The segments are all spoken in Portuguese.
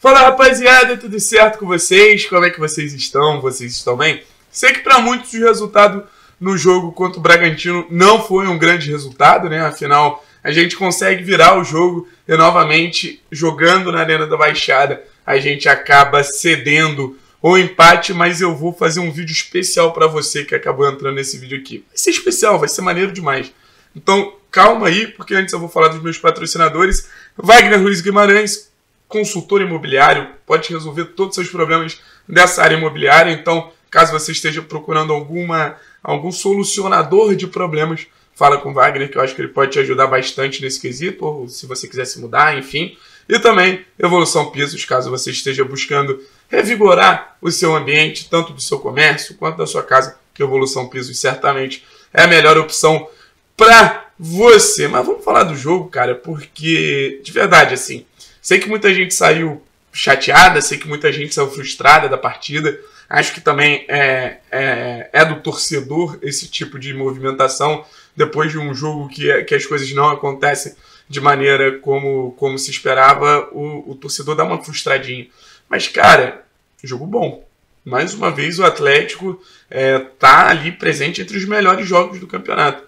Fala rapaziada, tudo certo com vocês? Como é que vocês estão? Vocês estão bem? Sei que para muitos o resultado no jogo contra o Bragantino não foi um grande resultado, né? Afinal, a gente consegue virar o jogo e novamente jogando na Arena da Baixada, a gente acaba cedendo o empate, mas eu vou fazer um vídeo especial para você que acabou entrando nesse vídeo aqui. Vai ser especial, vai ser maneiro demais. Então, calma aí, porque antes eu vou falar dos meus patrocinadores. Wagner Ruiz Guimarães, consultor imobiliário, pode resolver todos os seus problemas dessa área imobiliária. Então, caso você esteja procurando alguma, algum solucionador de problemas, fala com o Wagner, que eu acho que ele pode te ajudar bastante nesse quesito, ou se você quiser se mudar, enfim. E também Evolução Pisos, caso você esteja buscando revigorar o seu ambiente, tanto do seu comércio quanto da sua casa, que Evolução Pisos certamente é a melhor opção para você. Mas vamos falar do jogo, cara, porque de verdade, assim, Sei que muita gente saiu chateada, sei que muita gente saiu frustrada da partida. Acho que também é, é, é do torcedor esse tipo de movimentação depois de um jogo que, é, que as coisas não acontecem de maneira como, como se esperava, o, o torcedor dá uma frustradinha. Mas, cara, jogo bom. Mais uma vez, o Atlético é, tá ali presente entre os melhores jogos do campeonato.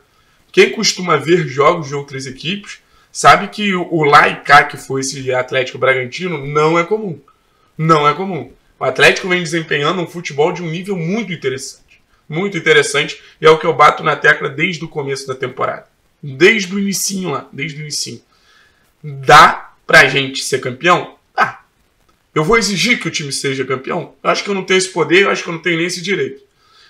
Quem costuma ver jogos de outras equipes sabe que o lá que foi esse Atlético Bragantino não é comum. Não é comum. O Atlético vem desempenhando um futebol de um nível muito interessante. Muito interessante e é o que eu bato na tecla desde o começo da temporada. Desde o início lá, desde o início Dá pra gente ser campeão? Dá. Eu vou exigir que o time seja campeão? Eu acho que eu não tenho esse poder, eu acho que eu não tenho nem esse direito.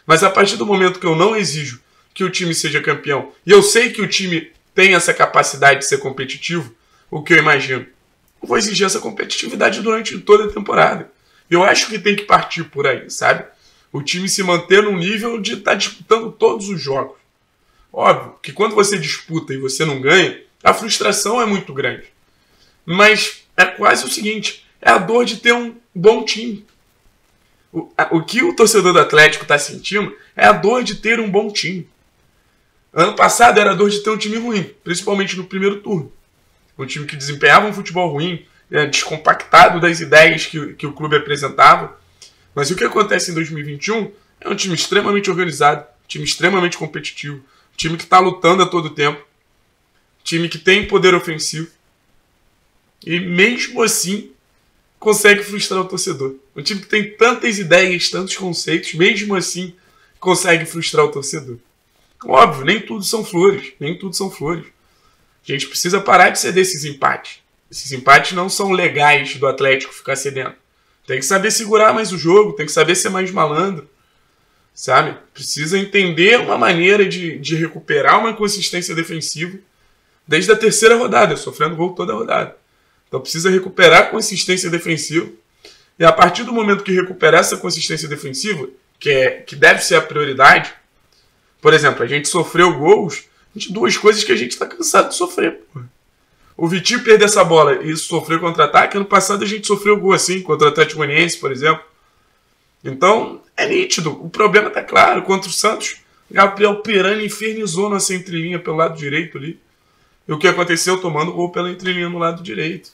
Mas a partir do momento que eu não exijo que o time seja campeão, e eu sei que o time tem essa capacidade de ser competitivo, o que eu imagino, eu vou exigir essa competitividade durante toda a temporada. Eu acho que tem que partir por aí, sabe? O time se manter num nível de estar tá disputando todos os jogos. Óbvio que quando você disputa e você não ganha, a frustração é muito grande. Mas é quase o seguinte: é a dor de ter um bom time. O, o que o torcedor do Atlético está sentindo é a dor de ter um bom time. Ano passado era dor de ter um time ruim, principalmente no primeiro turno. Um time que desempenhava um futebol ruim, né, descompactado das ideias que, que o clube apresentava. Mas o que acontece em 2021 é um time extremamente organizado, um time extremamente competitivo, um time que está lutando a todo tempo, um time que tem poder ofensivo. E mesmo assim consegue frustrar o torcedor. Um time que tem tantas ideias, tantos conceitos, mesmo assim consegue frustrar o torcedor. Óbvio, nem tudo são flores, nem tudo são flores. A gente precisa parar de ceder esses empates. Esses empates não são legais do Atlético ficar cedendo. Tem que saber segurar mais o jogo, tem que saber ser mais malandro, sabe? Precisa entender uma maneira de, de recuperar uma consistência defensiva desde a terceira rodada, sofrendo gol toda a rodada. Então precisa recuperar a consistência defensiva. E a partir do momento que recuperar essa consistência defensiva, que, é, que deve ser a prioridade, por exemplo, a gente sofreu gols de duas coisas que a gente está cansado de sofrer. Porra. O Vitinho perder essa bola e sofrer contra-ataque, ano passado a gente sofreu gol assim, contra o Atlético Uniense, por exemplo. Então, é nítido. O problema está claro. Contra o Santos, Gabriel Pirani infernizou nossa entrelinha pelo lado direito ali. E o que aconteceu? Tomando gol pela entrelinha no lado direito.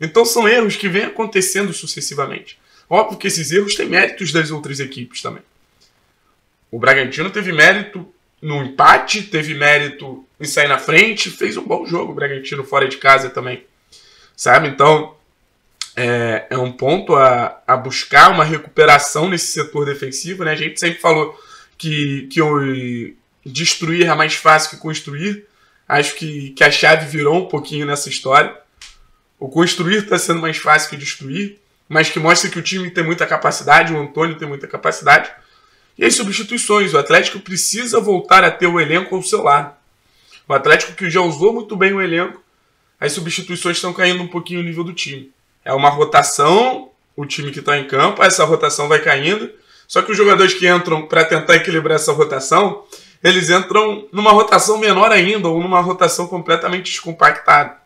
Então são erros que vêm acontecendo sucessivamente. Óbvio que esses erros têm méritos das outras equipes também. O Bragantino teve mérito no empate, teve mérito em sair na frente, fez um bom jogo o Bragantino fora de casa também. Sabe? Então, é, é um ponto a, a buscar uma recuperação nesse setor defensivo, né? A gente sempre falou que, que o, destruir é mais fácil que construir. Acho que, que a chave virou um pouquinho nessa história. O construir está sendo mais fácil que destruir, mas que mostra que o time tem muita capacidade, o Antônio tem muita capacidade. E as substituições. O Atlético precisa voltar a ter o elenco ao seu lado. O Atlético que já usou muito bem o elenco, as substituições estão caindo um pouquinho o nível do time. É uma rotação, o time que está em campo, essa rotação vai caindo. Só que os jogadores que entram para tentar equilibrar essa rotação, eles entram numa rotação menor ainda, ou numa rotação completamente descompactada.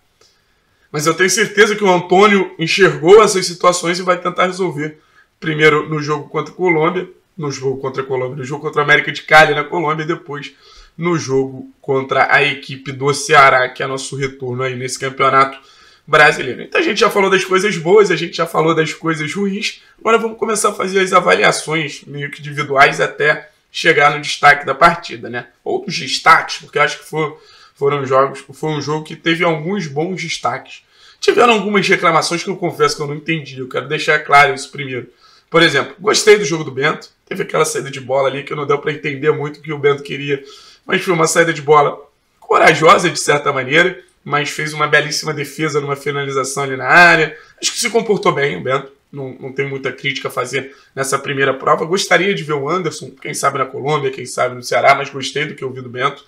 Mas eu tenho certeza que o Antônio enxergou essas situações e vai tentar resolver. Primeiro no jogo contra a Colômbia, no jogo contra a Colômbia, no jogo contra a América de Cali na Colômbia e depois no jogo contra a equipe do Ceará, que é nosso retorno aí nesse campeonato brasileiro. Então a gente já falou das coisas boas, a gente já falou das coisas ruins, agora vamos começar a fazer as avaliações meio que individuais até chegar no destaque da partida, né? Outros destaques, porque acho que foram foram jogos, foi um jogo que teve alguns bons destaques. Tiveram algumas reclamações que eu confesso que eu não entendi, eu quero deixar claro isso primeiro. Por exemplo, gostei do jogo do Bento, Teve aquela saída de bola ali que não deu para entender muito o que o Bento queria, mas foi uma saída de bola corajosa de certa maneira, mas fez uma belíssima defesa numa finalização ali na área. Acho que se comportou bem o Bento. Não, não tem muita crítica a fazer nessa primeira prova. Gostaria de ver o Anderson, quem sabe na Colômbia, quem sabe no Ceará, mas gostei do que ouvi do Bento.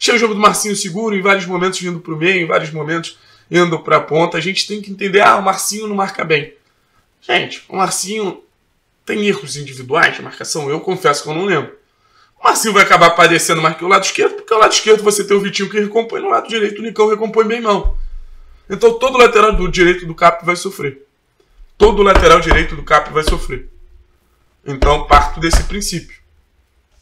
Achei o jogo do Marcinho seguro, em vários momentos vindo para o meio, em vários momentos indo para a ponta. A gente tem que entender, ah, o Marcinho não marca bem. Gente, o Marcinho tem erros individuais de marcação? Eu confesso que eu não lembro. O Marcinho vai acabar padecendo mais que o lado esquerdo, porque o lado esquerdo você tem o Vitinho que recompõe, no lado direito o Nicão recompõe bem mal. Então todo lateral do direito do Cap vai sofrer. Todo lateral direito do Cap vai sofrer. Então parto desse princípio.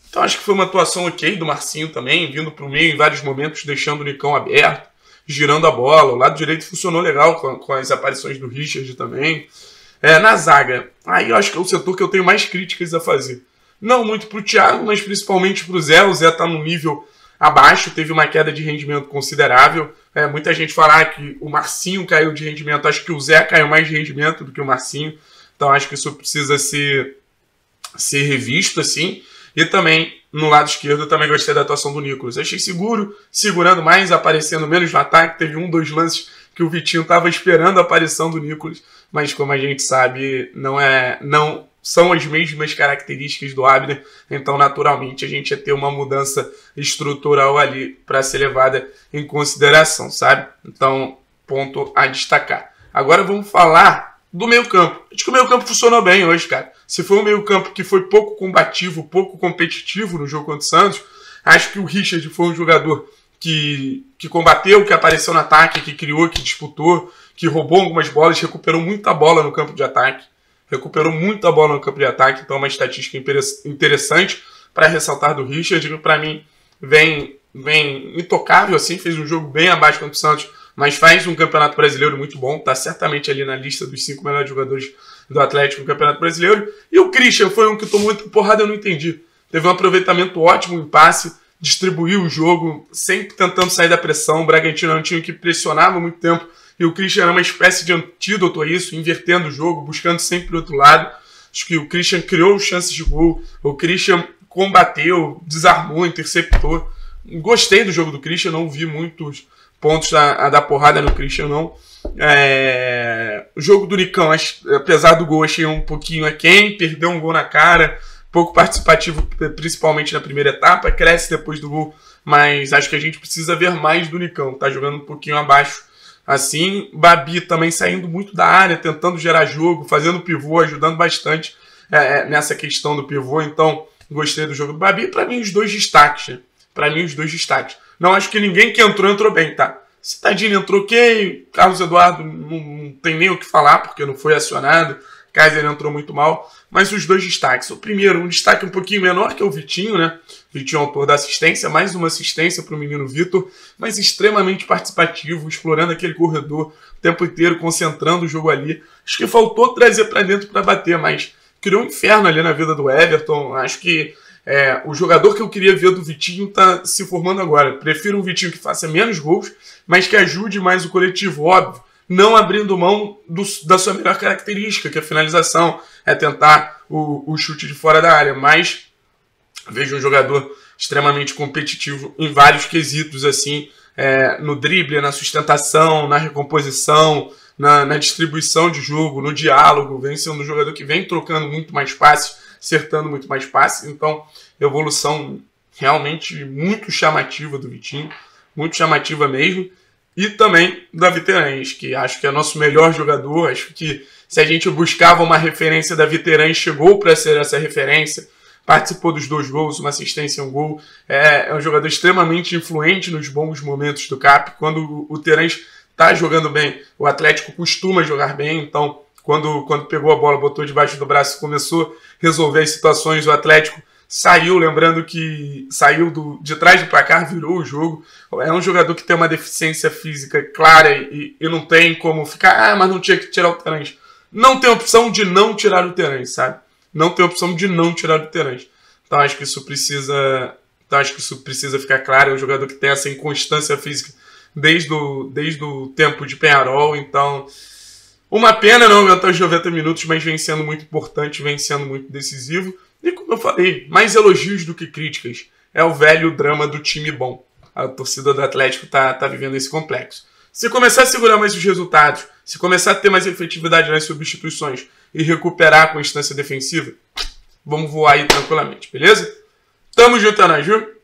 Então acho que foi uma atuação ok do Marcinho também, vindo para o meio em vários momentos, deixando o Nicão aberto, girando a bola. O lado direito funcionou legal com, com as aparições do Richard também. É, na zaga, aí eu acho que é o setor que eu tenho mais críticas a fazer. Não muito para o Thiago, mas principalmente para o Zé. O Zé está no nível abaixo, teve uma queda de rendimento considerável. É, muita gente falar que o Marcinho caiu de rendimento, acho que o Zé caiu mais de rendimento do que o Marcinho. Então acho que isso precisa ser, ser revisto, assim. E também, no lado esquerdo, eu também gostei da atuação do Nicolas. Achei seguro, segurando mais, aparecendo menos no ataque. Teve um, dois lances que o Vitinho estava esperando a aparição do Nicolas, mas como a gente sabe, não é não são as mesmas características do Abner, então naturalmente a gente ia ter uma mudança estrutural ali para ser levada em consideração, sabe? Então, ponto a destacar. Agora vamos falar do meio-campo. Acho que o meio-campo funcionou bem hoje, cara. Se foi um meio-campo que foi pouco combativo, pouco competitivo no jogo contra o Santos, acho que o Richard foi um jogador que, que combateu, que apareceu no ataque, que criou, que disputou, que roubou algumas bolas, recuperou muita bola no campo de ataque. Recuperou muita bola no campo de ataque, então é uma estatística interessante para ressaltar do Richard, que para mim vem, vem intocável, assim, fez um jogo bem abaixo contra o Santos, mas faz um campeonato brasileiro muito bom, está certamente ali na lista dos cinco melhores jogadores do Atlético no Campeonato Brasileiro. E o Christian foi um que tomou muita porrada, eu não entendi. Teve um aproveitamento ótimo, um passe, distribuiu o jogo, sempre tentando sair da pressão. O Bragantino era um time que pressionava muito tempo e o Christian era uma espécie de antídoto a isso, invertendo o jogo, buscando sempre o outro lado. Acho que o Christian criou chances de gol, o Christian combateu, desarmou, interceptou. Gostei do jogo do Christian, não vi muitos pontos da, porrada no Christian, não. É... O jogo do Nicão, apesar do gol, achei um pouquinho aquém, perdeu um gol na cara, pouco participativo, principalmente na primeira etapa, cresce depois do gol, mas acho que a gente precisa ver mais do Nicão, tá jogando um pouquinho abaixo. Assim, Babi também saindo muito da área, tentando gerar jogo, fazendo pivô, ajudando bastante é, é nessa questão do pivô. Então, gostei do jogo do Babi. Para mim, os dois destaques. Né? Para mim, os dois destaques. Não acho que ninguém que entrou, entrou bem, tá? Citadini entrou ok, Carlos Eduardo não, não tem nem o que falar, porque não foi acionado. Kaiser entrou muito mal. Mas os dois destaques. O primeiro, um destaque um pouquinho menor, que é o Vitinho, né? Vitinho, é autor da assistência, mais uma assistência para o menino Vitor, mas extremamente participativo, explorando aquele corredor o tempo inteiro, concentrando o jogo ali. Acho que faltou trazer para dentro para bater, mas criou um inferno ali na vida do Everton. Acho que é, o jogador que eu queria ver do Vitinho está se formando agora. Prefiro um Vitinho que faça menos gols, mas que ajude mais o coletivo, óbvio não abrindo mão do, da sua melhor característica, que é a finalização, é tentar o, o chute de fora da área. Mas vejo um jogador extremamente competitivo em vários quesitos, assim, é, no drible, na sustentação, na recomposição, na, na, distribuição de jogo, no diálogo, vem sendo um jogador que vem trocando muito mais passes, acertando muito mais passes, então evolução realmente muito chamativa do Vitinho, muito chamativa mesmo, e também Davi Terães, que acho que é nosso melhor jogador. Acho que se a gente buscava uma referência, Davi Terães chegou para ser essa referência. Participou dos dois gols, uma assistência, um gol. É, é um jogador extremamente influente nos bons momentos do CAP. Quando o Terães está jogando bem, o Atlético costuma jogar bem, então quando, quando pegou a bola, botou debaixo do braço e começou a resolver as situações. O Atlético saiu, lembrando que saiu do, de trás do placar, virou o jogo. É um jogador que tem uma deficiência física clara e, e não tem como ficar, ah, mas não tinha que tirar o Terence. Não tem opção de não tirar o Terence, sabe? Não tem opção de não tirar o Terence. Então acho que isso precisa, então, acho que isso precisa ficar claro. É um jogador que tem essa inconstância física desde o, desde o tempo de Penharol, então uma pena não aguentar os 90 minutos, mas vem sendo muito importante, vem sendo muito decisivo. E como eu falei, mais elogios do que críticas. É o velho drama do time bom. A torcida do Atlético tá, tá vivendo esse complexo. Se começar a segurar mais os resultados, se começar a ter mais efetividade nas substituições e recuperar a constância defensiva, vamos voar aí tranquilamente, beleza? Tamo junto, Ana é Júnior.